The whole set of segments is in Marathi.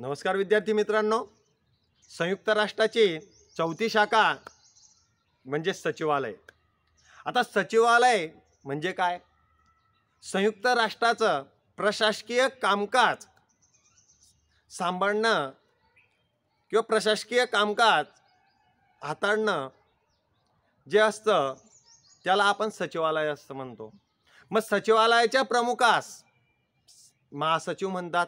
नमस्कार विद्यार्थी मित्रांनो संयुक्त राष्ट्राची चौथी शाखा म्हणजे सचिवालय आता सचिवालय म्हणजे काय संयुक्त राष्ट्राचं प्रशासकीय कामकाज सांभाळणं किंवा प्रशासकीय कामकाज हाताळणं जे असतं त्याला आपण सचिवालय असं म्हणतो मग सचिवालयाच्या प्रमुखास महासचिव म्हणतात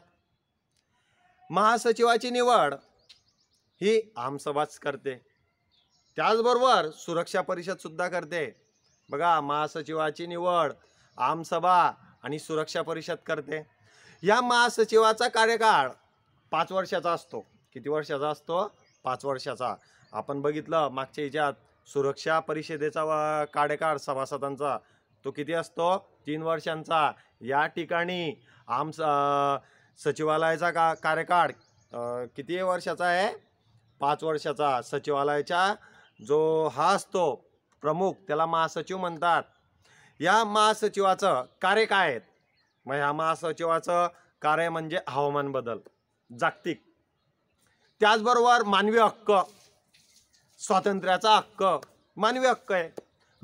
महासचिवाची निवड ही आमसभाच करते त्याचबरोबर सुरक्षा परिषदसुद्धा करते बघा महासचिवाची निवड आमसभा आणि सुरक्षा परिषद करते या महासचिवाचा कार्यकाळ पाच वर्षाचा असतो किती वर्षाचा असतो पाच वर्षाचा आपण बघितलं मागच्या याच्यात सुरक्षा परिषदेचा कार्यकाळ सभासदांचा तो किती असतो तीन वर्षांचा या ठिकाणी आमचा सचिवालयाचा का कार्यकाळ किती वर्षाचा आहे पाच वर्षाचा सचिवालयाचा जो हा असतो प्रमुख त्याला महासचिव म्हणतात या महासचिवाचं कार्य काय आहेत मग ह्या महासचिवाचं कार्य म्हणजे हवामान बदल जागतिक त्याचबरोबर मानवी हक्क स्वातंत्र्याचा हक्क मानवी हक्क आहे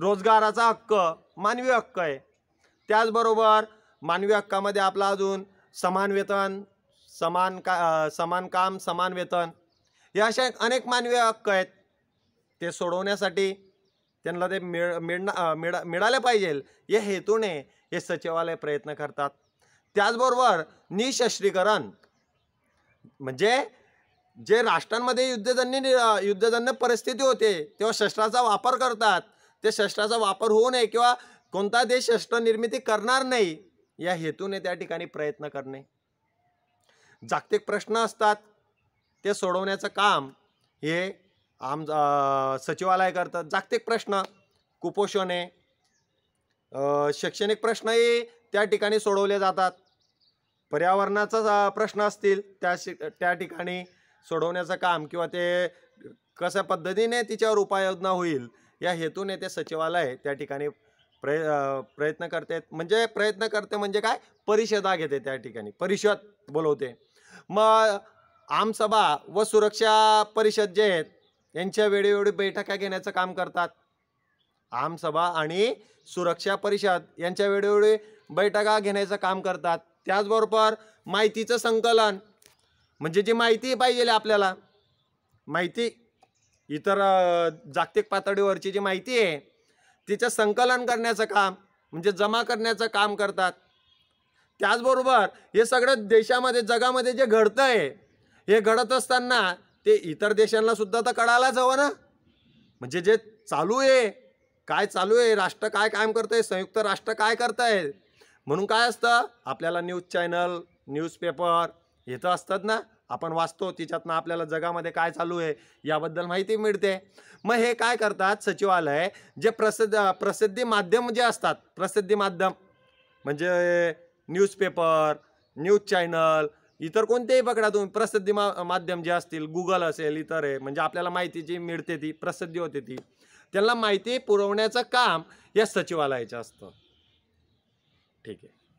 रोजगाराचा हक्क मानवी हक्क आहे त्याचबरोबर मानवी हक्कामध्ये आपला अजून समान वेतन समान का समान काम समान वेतन या अशा अनेक मानवी हक्क आहेत ते सोडवण्यासाठी त्यांना ते मिळ मिळणं मिळा मिळाले पाहिजे या हेतूने हे सचिवालय प्रयत्न करतात त्याचबरोबर निशस्त्रीकरण म्हणजे जे राष्ट्रांमध्ये युद्धजन्य युद्धजन्य परिस्थिती होते तेव्हा शस्त्राचा वापर करतात ते शस्त्राचा वापर होऊ नये किंवा कोणता देश शस्त्र निर्मिती करणार नाही या हेतूने त्या ठिकाणी प्रयत्न करणे जागतिक प्रश्न असतात ते सोडवण्याचं काम हे आम सचिवालय करतात जागतिक प्रश्न कुपोषणे शैक्षणिक प्रश्नही त्या ठिकाणी सोडवले जातात पर्यावरणाचा प्रश्न असतील त्या शि त्या ठिकाणी सोडवण्याचं काम किंवा ते कशा पद्धतीने तिच्यावर उपाययोजना होईल या हेतूने ते सचिवालय त्या ठिकाणी प्रय प्रयत्न करते म्हणजे प्रयत्न करते म्हणजे काय परिषदा घेते त्या ठिकाणी परिषद बोलवते मग आमसभा व सुरक्षा परिषद जे आहेत यांच्या वेळोवेळी बैठका घेण्याचं काम करतात आमसभा आणि सुरक्षा परिषद यांच्या वेळोवेळी बैठका घेण्याचं काम करतात त्याचबरोबर माहितीचं संकलन म्हणजे जी माहिती पाहिजे आपल्याला माहिती इतर जागतिक पातळीवरची जी माहिती आहे तिचं संकलन करण्याचं काम म्हणजे जमा करण्याचं काम करतात त्याचबरोबर हे सगळं देशामध्ये जगामध्ये जे घडतं आहे हे घडत असताना ते इतर देशांना सुद्धा तर कळायलाच हवं ना म्हणजे जे चालू आहे काय चालू आहे राष्ट्र काय कायम करत आहे संयुक्त राष्ट्र काय करत आहे म्हणून काय असतं आपल्याला न्यूज चॅनल न्यूजपेपर हे तर असतात ना आपण वाचतो तिच्यातनं आपल्याला जगामध्ये काय चालू आहे याबद्दल माहिती मिळते मग हे काय करतात सचिवालय जे प्रसिद्ध प्रसिद्धी माध्यम जे असतात प्रसिद्धी माध्यम म्हणजे न्यूजपेपर न्यूज चॅनल इतर कोणतेही पकडा तुम्ही प्रसिद्धी मा माध्यम जे असतील गुगल असेल इतर आहे म्हणजे आपल्याला माहिती जी मिळते ती प्रसिद्धी होते ती त्यांना माहिती पुरवण्याचं काम या सचिवालयाचं असतं ठीक आहे